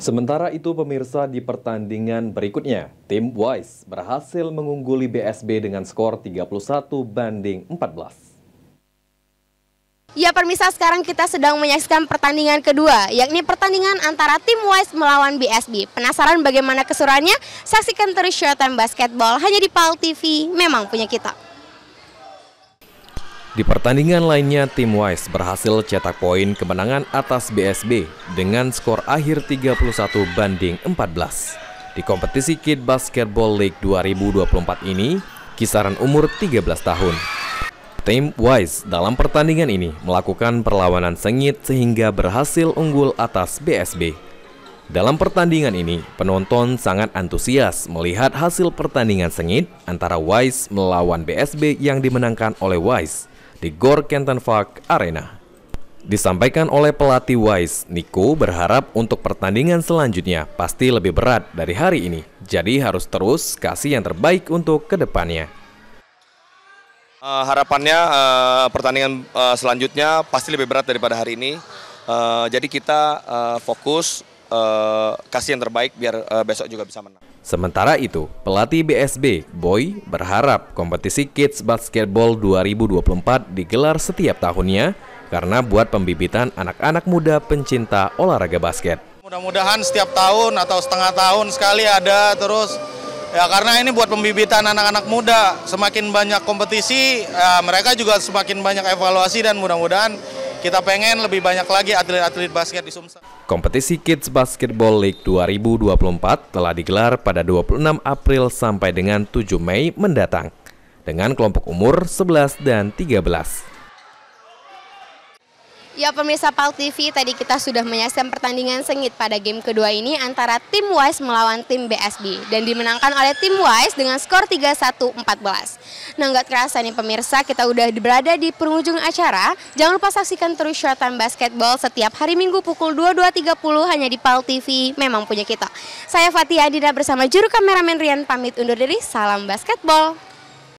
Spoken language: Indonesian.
Sementara itu pemirsa di pertandingan berikutnya, tim Wise berhasil mengungguli BSB dengan skor 31 banding 14. Ya permisa sekarang kita sedang menyaksikan pertandingan kedua, yakni pertandingan antara tim Wise melawan BSB. Penasaran bagaimana keseruannya? Saksikan terus Showtime Basketball hanya di PAL TV, memang punya kita. Di pertandingan lainnya, tim Wise berhasil cetak poin kemenangan atas BSB dengan skor akhir 31 banding 14. Di kompetisi Kid Basketball League 2024 ini, kisaran umur 13 tahun. Tim Wise dalam pertandingan ini melakukan perlawanan sengit sehingga berhasil unggul atas BSB. Dalam pertandingan ini, penonton sangat antusias melihat hasil pertandingan sengit antara Wise melawan BSB yang dimenangkan oleh Wise di Gor Park Arena. Disampaikan oleh pelatih Wise, Niko berharap untuk pertandingan selanjutnya pasti lebih berat dari hari ini. Jadi harus terus kasih yang terbaik untuk kedepannya. Uh, harapannya uh, pertandingan uh, selanjutnya pasti lebih berat daripada hari ini. Uh, jadi kita uh, fokus uh, kasih yang terbaik biar uh, besok juga bisa menang. Sementara itu, pelatih BSB, Boy, berharap kompetisi Kids Basketball 2024 digelar setiap tahunnya karena buat pembibitan anak-anak muda pencinta olahraga basket. Mudah-mudahan setiap tahun atau setengah tahun sekali ada terus Ya karena ini buat pembibitan anak-anak muda, semakin banyak kompetisi, ya, mereka juga semakin banyak evaluasi dan mudah-mudahan kita pengen lebih banyak lagi atlet-atlet basket di Sumsel. Kompetisi Kids Basketball League 2024 telah digelar pada 26 April sampai dengan 7 Mei mendatang dengan kelompok umur 11 dan 13. Ya pemirsa Pal TV, tadi kita sudah menyaksikan pertandingan sengit pada game kedua ini antara tim Wise melawan tim BSB dan dimenangkan oleh tim Wise dengan skor 1 14 Nah nggak terasa nih pemirsa, kita udah berada di penghujung acara. Jangan lupa saksikan terus Showtime Basketball setiap hari Minggu pukul 22.30 hanya di Pal TV, memang punya kita. Saya Fatia Adina bersama juru kameramen Rian pamit undur diri, salam basketball.